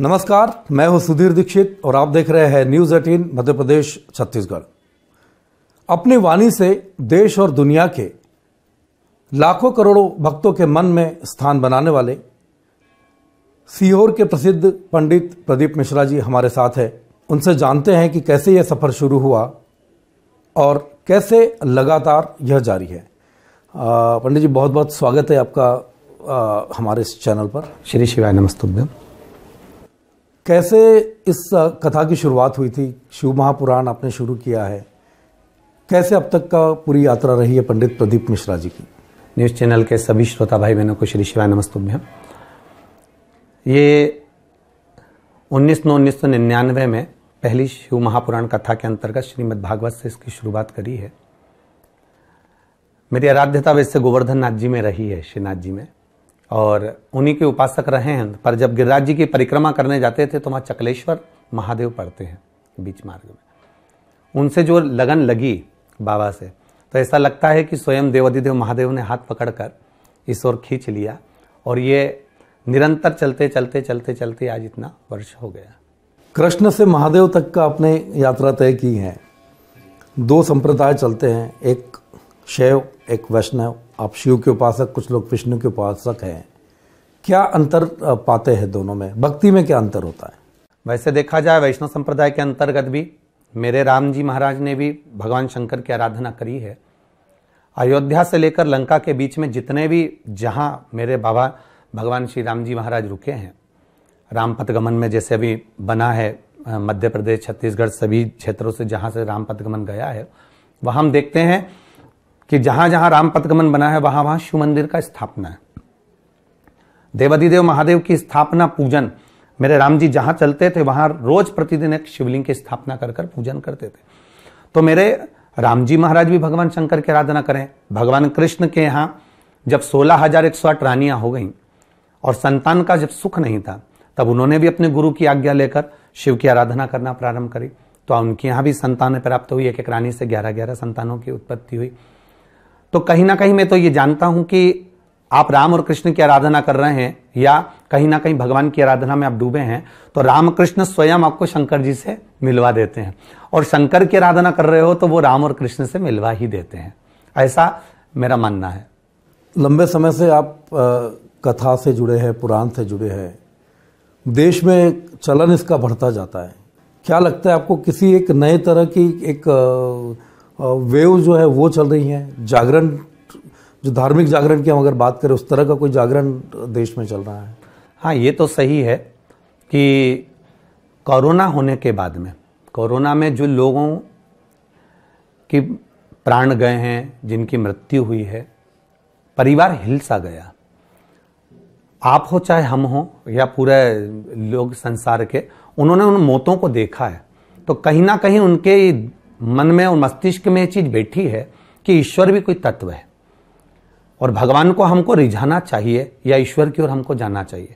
नमस्कार मैं हूं सुधीर दीक्षित और आप देख रहे हैं न्यूज एटीन मध्य प्रदेश छत्तीसगढ़ अपनी वाणी से देश और दुनिया के लाखों करोड़ों भक्तों के मन में स्थान बनाने वाले सीहोर के प्रसिद्ध पंडित प्रदीप मिश्रा जी हमारे साथ हैं उनसे जानते हैं कि कैसे यह सफ़र शुरू हुआ और कैसे लगातार यह जारी है पंडित जी बहुत बहुत स्वागत है आपका आ, हमारे इस चैनल पर श्री शिवाय नमस्तुभ्यम कैसे इस कथा की शुरुआत हुई थी शिव महापुराण आपने शुरू किया है कैसे अब तक का पूरी यात्रा रही है पंडित प्रदीप मिश्रा जी की न्यूज़ चैनल के सभी श्रोता भाई बहनों को श्री शिवाय नमस्तुभ्य ये उन्नीस नौ उन्नीस सौ निन्यानवे में पहली शिव महापुराण कथा के अंतर्गत श्रीमद् भागवत से इसकी शुरुआत करी है मेरी आराध्यता वैसे गोवर्धन नाथ जी में रही है श्रीनाथ जी में और उन्हीं के उपासक रहे हैं पर जब गिरिराज जी की परिक्रमा करने जाते थे तो वहाँ चकलेश्वर महादेव पढ़ते हैं बीच मार्ग में उनसे जो लगन लगी बाबा से तो ऐसा लगता है कि स्वयं देवाधिदेव महादेव ने हाथ पकड़कर इस ओर खींच लिया और ये निरंतर चलते चलते चलते चलते आज इतना वर्ष हो गया कृष्ण से महादेव तक का आपने यात्रा तय की है दो संप्रदाय चलते हैं एक शैव एक वैष्णव आप शिव के उपासक कुछ लोग विष्णु के उपासक हैं क्या अंतर पाते हैं दोनों में भक्ति में क्या अंतर होता है वैसे देखा जाए वैष्णव संप्रदाय के अंतर्गत भी मेरे राम जी महाराज ने भी भगवान शंकर की आराधना करी है अयोध्या से लेकर लंका के बीच में जितने भी जहाँ मेरे बाबा भगवान श्री राम जी महाराज रुके हैं रामपथ गमन में जैसे अभी बना है मध्य प्रदेश छत्तीसगढ़ सभी क्षेत्रों से जहाँ से रामपथ गमन गया है वहाँ हम देखते हैं कि जहां जहां राम पदगमन बना है वहां वहां शिव मंदिर का स्थापना है देवाधिदेव महादेव की स्थापना पूजन मेरे राम जी जहां चलते थे वहां रोज प्रतिदिन एक शिवलिंग की स्थापना कर कर पूजन करते थे तो मेरे राम जी महाराज भी भगवान शंकर की आराधना करें भगवान कृष्ण के यहां जब सोलह हजार एक सौ आठ रानियां हो गई और संतान का जब सुख नहीं था तब उन्होंने भी अपने गुरु की आज्ञा लेकर शिव की आराधना करना प्रारंभ करी तो उनके यहां भी संतान प्राप्त हुई एक एक रानी से ग्यारह ग्यारह संतानों की उत्पत्ति हुई तो कहीं ना कहीं मैं तो ये जानता हूं कि आप राम और कृष्ण की आराधना कर रहे हैं या कहीं ना कहीं भगवान की आराधना में आप डूबे हैं तो राम कृष्ण स्वयं आपको शंकर जी से मिलवा देते हैं और शंकर की आराधना कर रहे हो तो वो राम और कृष्ण से मिलवा ही देते हैं ऐसा मेरा मानना है लंबे समय से आप कथा से जुड़े हैं पुराण से जुड़े हैं देश में चलन इसका बढ़ता जाता है क्या लगता है आपको किसी एक नए तरह की एक आ, वेव जो है वो चल रही हैं जागरण जो धार्मिक जागरण की हम अगर बात करें उस तरह का कोई जागरण देश में चल रहा है हाँ ये तो सही है कि कोरोना होने के बाद में कोरोना में जो लोगों की प्राण गए हैं जिनकी मृत्यु हुई है परिवार हिल सा गया आप हो चाहे हम हो या पूरे लोग संसार के उन्होंने उन मौतों को देखा है तो कहीं ना कहीं उनके मन में और मस्तिष्क में ये चीज बैठी है कि ईश्वर भी कोई तत्व है और भगवान को हमको रिझाना चाहिए या ईश्वर की ओर हमको जाना चाहिए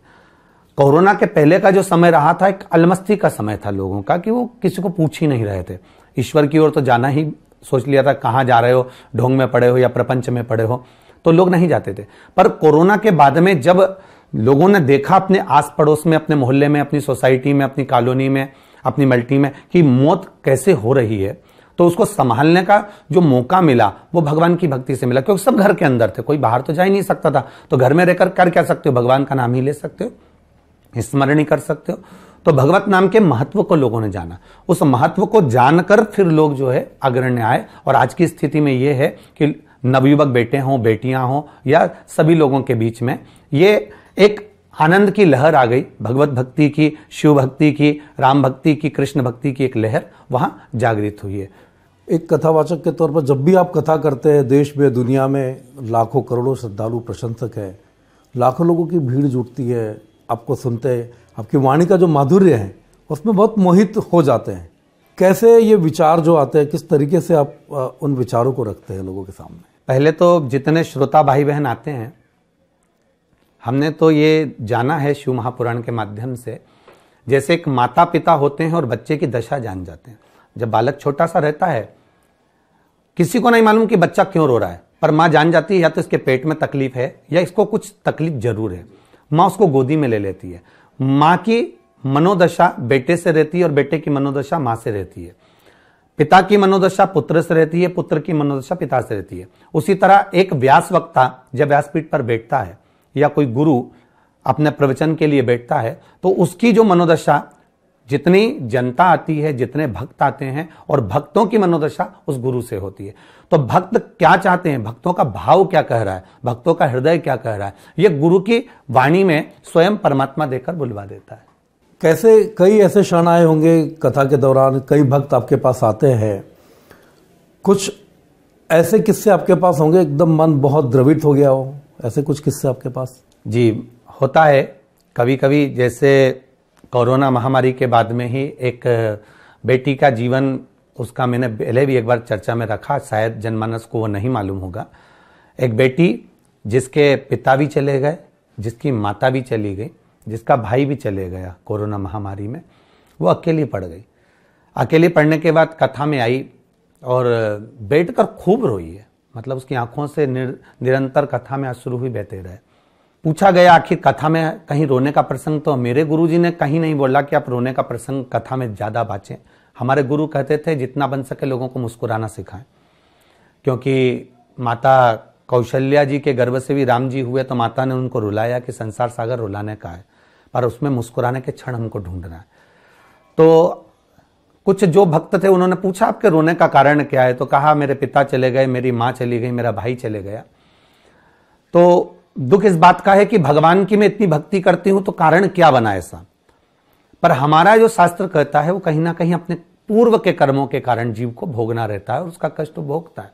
कोरोना के पहले का जो समय रहा था एक अलमस्ती का समय था लोगों का कि वो किसी को पूछ ही नहीं रहे थे ईश्वर की ओर तो जाना ही सोच लिया था कहाँ जा रहे हो ढोंग में पड़े हो या प्रपंच में पड़े हो तो लोग नहीं जाते थे पर कोरोना के बाद में जब लोगों ने देखा अपने आस पड़ोस में अपने मोहल्ले में अपनी सोसाइटी में अपनी कॉलोनी में अपनी मल्टी में कि मौत कैसे हो रही है तो उसको संभालने का जो मौका मिला वो भगवान की भक्ति से मिला क्योंकि सब घर के अंदर थे कोई बाहर तो जा ही नहीं सकता था तो घर में रहकर कर क्या सकते हो भगवान का नाम ही ले सकते हो स्मरण ही कर सकते हो तो भगवत नाम के महत्व को लोगों ने जाना उस महत्व को जानकर फिर लोग जो है अग्रण्य आए और आज की स्थिति में यह है कि नवयुवक बेटे हों बेटियां हों या सभी लोगों के बीच में ये एक आनंद की लहर आ गई भगवत भक्ति की शिव भक्ति की राम भक्ति की कृष्ण भक्ति की एक लहर वहाँ जागृत हुई है एक कथावाचक के तौर पर जब भी आप कथा करते हैं देश में दुनिया में लाखों करोड़ों श्रद्धालु प्रशंसक है लाखों लोगों की भीड़ जुटती है आपको सुनते हैं आपकी वाणी का जो माधुर्य है उसमें बहुत मोहित हो जाते हैं कैसे ये विचार जो आते हैं किस तरीके से आप उन विचारों को रखते हैं लोगों के सामने पहले तो जितने श्रोता भाई बहन आते हैं हमने तो ये जाना है शिव महापुराण के माध्यम से जैसे एक माता पिता होते हैं और बच्चे की दशा जान जाते हैं जब बालक छोटा सा रहता है किसी को नहीं मालूम कि बच्चा क्यों रो रहा है पर माँ जान जाती है या तो इसके पेट में तकलीफ है या इसको कुछ तकलीफ जरूर है माँ उसको गोदी में ले लेती है माँ की मनोदशा बेटे से रहती है और बेटे की मनोदशा माँ से रहती है पिता की मनोदशा पुत्र से रहती है पुत्र की मनोदशा पिता से रहती है उसी तरह एक व्यास वक्ता जब व्यासपीठ पर बैठता है या कोई गुरु अपने प्रवचन के लिए बैठता है तो उसकी जो मनोदशा जितनी जनता आती है जितने भक्त आते हैं और भक्तों की मनोदशा उस गुरु से होती है तो भक्त क्या चाहते हैं भक्तों का भाव क्या कह रहा है भक्तों का हृदय क्या कह रहा है यह गुरु की वाणी में स्वयं परमात्मा देकर बुलवा देता है कैसे कई ऐसे क्षण आए होंगे कथा के दौरान कई भक्त आपके पास आते हैं कुछ ऐसे किस्से आपके पास होंगे एकदम मन बहुत द्रवित हो गया हो ऐसे कुछ किस्से आपके पास जी होता है कभी कभी जैसे कोरोना महामारी के बाद में ही एक बेटी का जीवन उसका मैंने पहले भी एक बार चर्चा में रखा शायद जनमानस को वो नहीं मालूम होगा एक बेटी जिसके पिता भी चले गए जिसकी माता भी चली गई जिसका भाई भी चले गया कोरोना महामारी में वो अकेली पड़ गई अकेली पढ़ने के बाद कथा में आई और बैठ कर खूब रोई है मतलब उसकी आंखों से निर, निरंतर कथा में अश्रु ही बहते रहे पूछा गया आखिर कथा में कहीं रोने का प्रसंग तो मेरे जी ने कहीं नहीं बोला कि आप रोने का प्रसंग कथा में ज़्यादा बाँचें हमारे गुरु कहते थे जितना बन सके लोगों को मुस्कुराना सिखाएं क्योंकि माता कौशल्या जी के गर्भ से भी राम जी हुए तो माता ने उनको रुलाया कि संसार सागर रुलाने का है पर उसमें मुस्कुराने के क्षण हमको ढूंढना है तो कुछ जो भक्त थे उन्होंने पूछा आपके रोने का कारण क्या है तो कहा मेरे पिता चले गए मेरी माँ चली गई मेरा भाई चले गया तो दुख इस बात का है कि भगवान की मैं इतनी भक्ति करती हूं तो कारण क्या बना ऐसा पर हमारा जो शास्त्र कहता है वो कहीं ना कहीं अपने पूर्व के कर्मों के कारण जीव को भोगना रहता है और उसका कष्ट भोगता है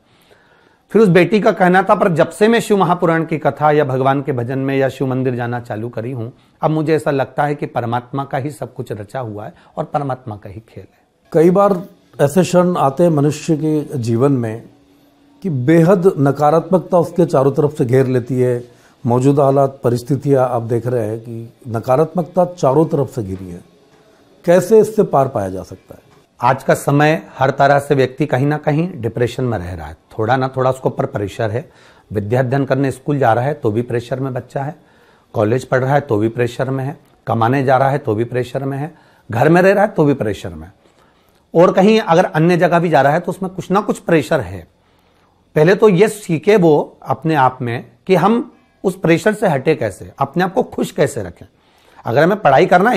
फिर उस बेटी का कहना था पर जब से मैं शिव महापुराण की कथा या भगवान के भजन में या शिव मंदिर जाना चालू करी हूं अब मुझे ऐसा लगता है कि परमात्मा का ही सब कुछ रचा हुआ है और परमात्मा का ही खेल है कई बार ऐसे क्षण आते हैं मनुष्य के जीवन में कि बेहद नकारात्मकता उसके चारों तरफ से घेर लेती है मौजूदा हालात परिस्थितियाँ आप देख रहे हैं कि नकारात्मकता चारों तरफ से घिरी है कैसे इससे पार पाया जा सकता है आज का समय हर तरह से व्यक्ति कहीं ना कहीं डिप्रेशन में रह रहा है थोड़ा ना थोड़ा उसके ऊपर प्रेशर है विद्या अध्ययन करने स्कूल जा रहा है तो भी प्रेशर में बच्चा है कॉलेज पढ़ रहा है तो भी प्रेशर में है कमाने जा रहा है तो भी प्रेशर में है घर में रह रहा है तो भी प्रेशर में है और कहीं अगर अन्य जगह भी जा रहा है तो उसमें कुछ ना कुछ प्रेशर है पहले तो ये सीखे वो अपने आप में कि हम उस प्रेशर से हटे कैसे अपने आप को खुश कैसे रखें अगर हमें पढ़ाई करना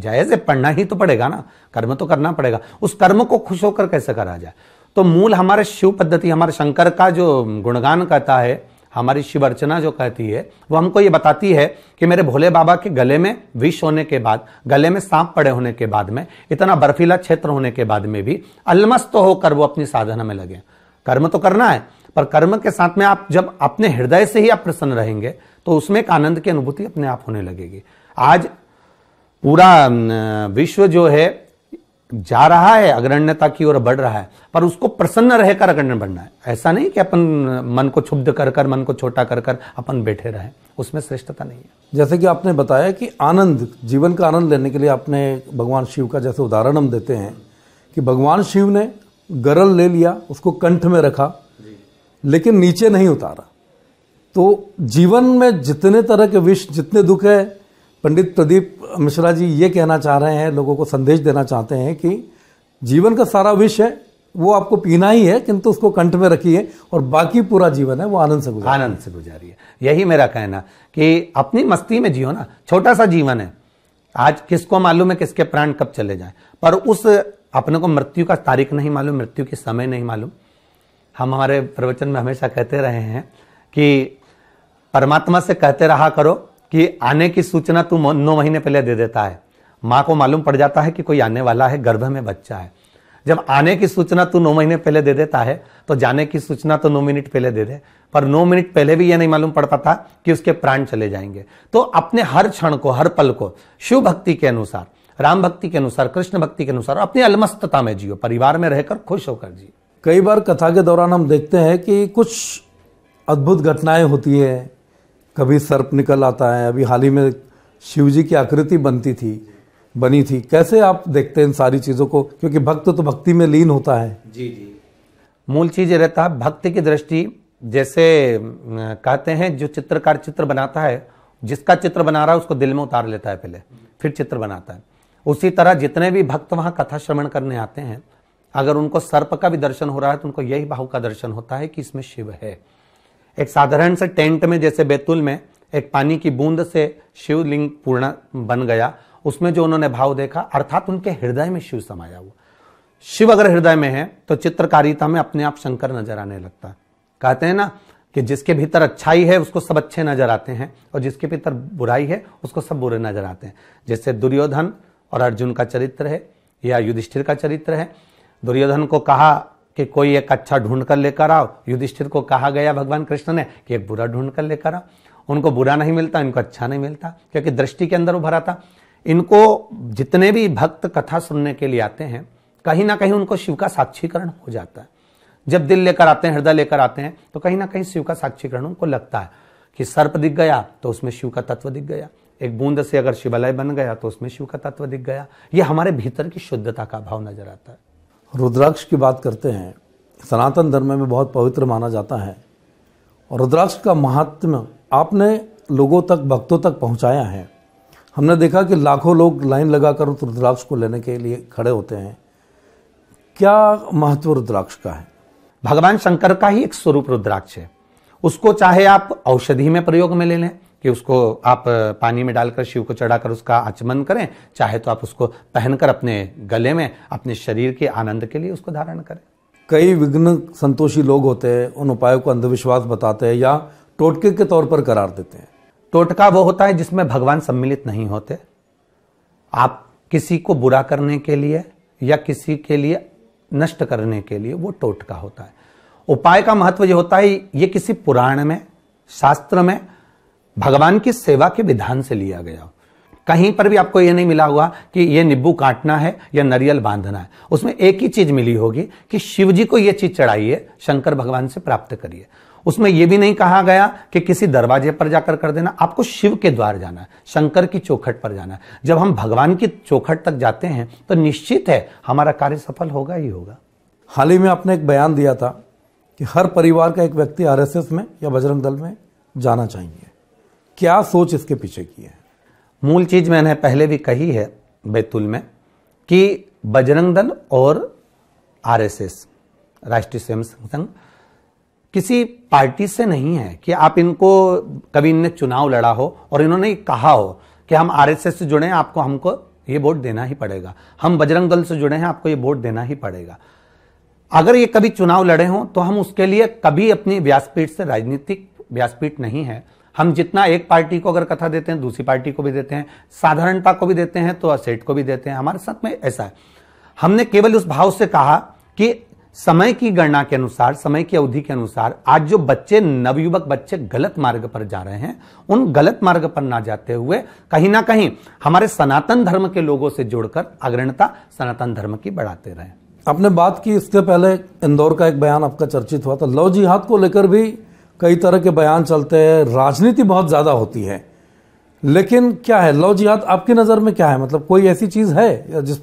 जायज है पढ़ना ही तो पड़ेगा ना कर्म तो करना पड़ेगा उस कर्म को खुश होकर कैसे करा जाए तो मूल हमारे शिव पद्धति हमारे शंकर का जो गुणगान कहता है हमारी शिव अर्चना जो कहती है वो हमको ये बताती है कि मेरे भोले बाबा के गले में विष होने के बाद गले में सांप पड़े होने के बाद में इतना बर्फीला क्षेत्र होने के बाद में भी अलमस्त होकर वो अपनी साधना में लगे कर्म तो करना है पर कर्म के साथ में आप जब अपने हृदय से ही आप प्रसन्न रहेंगे तो उसमें एक आनंद की अनुभूति अपने आप होने लगेगी आज पूरा विश्व जो है जा रहा है अग्रण्यता की ओर बढ़ रहा है पर उसको प्रसन्न रहकर अग्रण्य बनना है ऐसा नहीं कि अपन मन को क्षुब्ध कर कर मन को छोटा कर कर अपन बैठे रहे उसमें श्रेष्ठता नहीं है जैसे कि आपने बताया कि आनंद जीवन का आनंद लेने के लिए आपने भगवान शिव का जैसे उदाहरण हम देते हैं कि भगवान शिव ने गरल ले लिया उसको कंठ में रखा लेकिन नीचे नहीं उतारा तो जीवन में जितने तरह के विष जितने दुख है पंडित प्रदीप मिश्रा जी ये कहना चाह रहे हैं लोगों को संदेश देना चाहते हैं कि जीवन का सारा विष है वो आपको पीना ही है किंतु उसको कंठ में रखिए और बाकी पूरा जीवन है वो आनंद से गुजार आनंद से गुजारिए यही मेरा कहना कि अपनी मस्ती में जियो ना छोटा सा जीवन है आज किसको मालूम है किसके प्राण कब चले जाए पर उस अपने को मृत्यु का तारीख नहीं मालूम मृत्यु की समय नहीं मालूम हम हमारे प्रवचन में हमेशा कहते रहे हैं कि परमात्मा से कहते रहा करो कि आने की सूचना तू नौ महीने पहले दे देता है माँ को मालूम पड़ जाता है कि कोई आने वाला है गर्भ में बच्चा है जब आने की सूचना तू नौ महीने पहले दे देता है तो जाने की सूचना तो नौ मिनट पहले दे दे पर नौ मिनट पहले भी यह नहीं मालूम पड़ पाता कि उसके प्राण चले जाएंगे तो अपने हर क्षण को हर पल को शिव भक्ति के अनुसार राम भक्ति के अनुसार कृष्ण भक्ति के अनुसार अपनी अलमस्तता में जियो परिवार में रहकर खुश होकर जियो कई बार कथा के दौरान हम देखते हैं कि कुछ अद्भुत घटनाएं होती है कभी सर्प निकल आता है अभी हाल ही में शिव जी की आकृति बनती थी बनी थी कैसे आप देखते हैं इन सारी चीज़ों को क्योंकि भक्त तो भक्ति में लीन होता है जी जी मूल चीज़ ये रहता है भक्ति की दृष्टि जैसे कहते हैं जो चित्रकार चित्र बनाता है जिसका चित्र बना रहा है उसको दिल में उतार लेता है पहले फिर चित्र बनाता है उसी तरह जितने भी भक्त वहां कथा श्रवण करने आते हैं अगर उनको सर्प का भी दर्शन हो रहा है तो उनको यही भाव का दर्शन होता है कि इसमें शिव है एक साधारण से टेंट में जैसे बैतूल में एक पानी की बूंद से शिवलिंग पूर्ण बन गया उसमें जो उन्होंने भाव देखा अर्थात उनके हृदय में शिव समाया हुआ शिव अगर हृदय में है तो चित्रकारिता में अपने आप शंकर नजर आने लगता है कहते हैं ना कि जिसके भीतर अच्छाई है उसको सब अच्छे नजर आते हैं और जिसके भीतर बुराई है उसको सब बुरे नजर आते हैं जैसे दुर्योधन और अर्जुन का चरित्र है या युधिष्ठिर का चरित्र है दुर्योधन को कहा कि कोई एक अच्छा ढूंढ कर लेकर आओ युधिष्ठिर को कहा गया भगवान कृष्ण ने कि एक बुरा ढूंढ कर लेकर आओ उनको बुरा नहीं मिलता इनको अच्छा नहीं मिलता क्योंकि दृष्टि के अंदर वो भरा था इनको जितने भी भक्त कथा सुनने के लिए आते हैं कहीं ना कहीं उनको शिव का साक्षीकरण हो जाता है जब दिल लेकर आते हैं हृदय लेकर आते हैं तो कहीं ना कहीं शिव का साक्षीकरण उनको लगता है कि सर्प दिख गया तो उसमें शिव का तत्व दिख गया एक बूंद से अगर शिवालय बन गया तो उसमें शिव का तत्व दिख गया ये हमारे भीतर की शुद्धता का भाव नजर आता है रुद्राक्ष की बात करते हैं सनातन धर्म में बहुत पवित्र माना जाता है और रुद्राक्ष का महात्म आपने लोगों तक भक्तों तक पहुंचाया है हमने देखा कि लाखों लोग लाइन लगाकर उस रुद्राक्ष को लेने के लिए खड़े होते हैं क्या महत्व रुद्राक्ष का है भगवान शंकर का ही एक स्वरूप रुद्राक्ष है उसको चाहे आप औषधि में प्रयोग में ले लें कि उसको आप पानी में डालकर शिव को चढ़ाकर उसका आचमन करें चाहे तो आप उसको पहनकर अपने गले में अपने शरीर के आनंद के लिए उसको धारण करें कई विघ्न संतोषी लोग होते हैं उन उपायों को अंधविश्वास बताते हैं या टोटके के तौर पर करार देते हैं टोटका वो होता है जिसमें भगवान सम्मिलित नहीं होते आप किसी को बुरा करने के लिए या किसी के लिए नष्ट करने के लिए वो टोटका होता है उपाय का महत्व ये होता है ये किसी पुराण में शास्त्र में भगवान की सेवा के विधान से लिया गया कहीं पर भी आपको यह नहीं मिला हुआ कि यह निब्बू काटना है या नरियल बांधना है उसमें एक ही चीज मिली होगी कि शिव जी को यह चीज चढ़ाइए शंकर भगवान से प्राप्त करिए उसमें यह भी नहीं कहा गया कि किसी दरवाजे पर जाकर कर देना आपको शिव के द्वार जाना है शंकर की चौखट पर जाना है जब हम भगवान की चौखट तक जाते हैं तो निश्चित है हमारा कार्य सफल होगा ही होगा हाल ही में आपने एक बयान दिया था कि हर परिवार का एक व्यक्ति आरएसएस में या बजरंग दल में जाना चाहिए क्या सोच इसके पीछे की है मूल चीज मैंने पहले भी कही है बैतुल में कि बजरंग दल और आरएसएस राष्ट्रीय स्वयं संघ किसी पार्टी से नहीं है कि आप इनको कभी इनने चुनाव लड़ा हो और इन्होंने कहा हो कि हम आरएसएस से जुड़े हैं आपको हमको ये वोट देना ही पड़ेगा हम बजरंग दल से जुड़े हैं आपको ये वोट देना ही पड़ेगा अगर ये कभी चुनाव लड़े हों तो हम उसके लिए कभी अपनी व्यासपीठ से राजनीतिक व्यासपीठ नहीं है हम जितना एक पार्टी को अगर कथा देते हैं दूसरी पार्टी को भी देते हैं साधारणता को भी देते हैं तो असेट को भी देते हैं हमारे साथ में ऐसा है हमने केवल उस भाव से कहा कि समय की गणना के अनुसार समय की अवधि के अनुसार आज जो बच्चे नवयुवक बच्चे गलत मार्ग पर जा रहे हैं उन गलत मार्ग पर ना जाते हुए कहीं ना कहीं हमारे सनातन धर्म के लोगों से जोड़कर अग्रणता सनातन धर्म की बढ़ाते रहे आपने बात की इसके पहले इंदौर का एक बयान आपका चर्चित हुआ था लव जिहाद को लेकर भी कई तरह के बयान चलते हैं राजनीति बहुत ज़्यादा होती है लेकिन क्या है लव जिहाद आपकी नज़र में क्या है मतलब कोई ऐसी चीज़ है जिस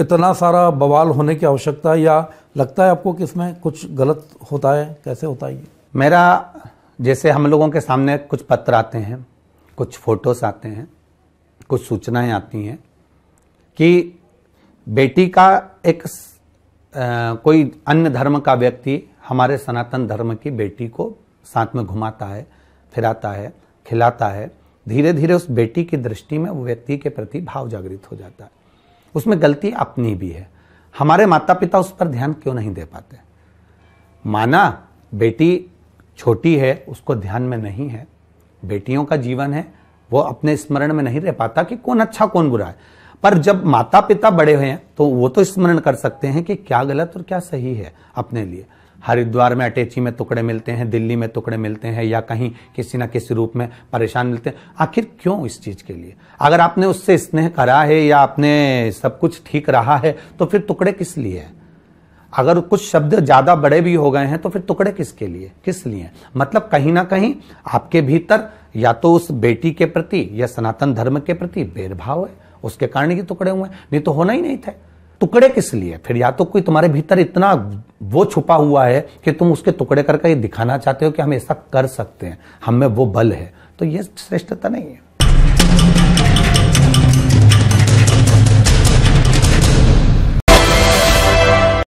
इतना सारा बवाल होने की आवश्यकता या लगता है आपको कि इसमें कुछ गलत होता है कैसे होता है मेरा जैसे हम लोगों के सामने कुछ पत्र आते हैं कुछ फ़ोटोस आते हैं कुछ सूचनाएं आती हैं कि बेटी का एक आ, कोई अन्य धर्म का व्यक्ति हमारे सनातन धर्म की बेटी को साथ में घुमाता है फिराता है खिलाता है धीरे धीरे उस बेटी की दृष्टि में वो व्यक्ति के प्रति भाव जागृत हो जाता है उसमें गलती अपनी भी है हमारे माता पिता उस पर ध्यान क्यों नहीं दे पाते माना बेटी छोटी है उसको ध्यान में नहीं है बेटियों का जीवन है वो अपने स्मरण में नहीं रह पाता कि कौन अच्छा कौन बुरा है पर जब माता पिता बड़े हुए हैं तो वो तो स्मरण कर सकते हैं कि क्या गलत और क्या सही है अपने लिए हरिद्वार में अटैची में टुकड़े मिलते हैं दिल्ली में टुकड़े मिलते हैं या कहीं किसी ना किसी रूप में परेशान मिलते हैं आखिर क्यों इस चीज के लिए अगर आपने उससे स्नेह करा है या आपने सब कुछ ठीक रहा है तो फिर टुकड़े किस लिए है अगर कुछ शब्द ज्यादा बड़े भी हो गए हैं तो फिर टुकड़े किसके लिए किस लिए मतलब कहीं ना कहीं आपके भीतर या तो उस बेटी के प्रति या सनातन धर्म के प्रति भेदभाव है उसके कारण ये टुकड़े हुए नहीं तो होना ही नहीं था टुकड़े किस लिए फिर या तो कोई तुम्हारे भीतर इतना वो छुपा हुआ है कि तुम उसके टुकड़े करके ये दिखाना चाहते हो कि हम ऐसा कर सकते हैं हमें वो बल है तो ये श्रेष्ठता नहीं है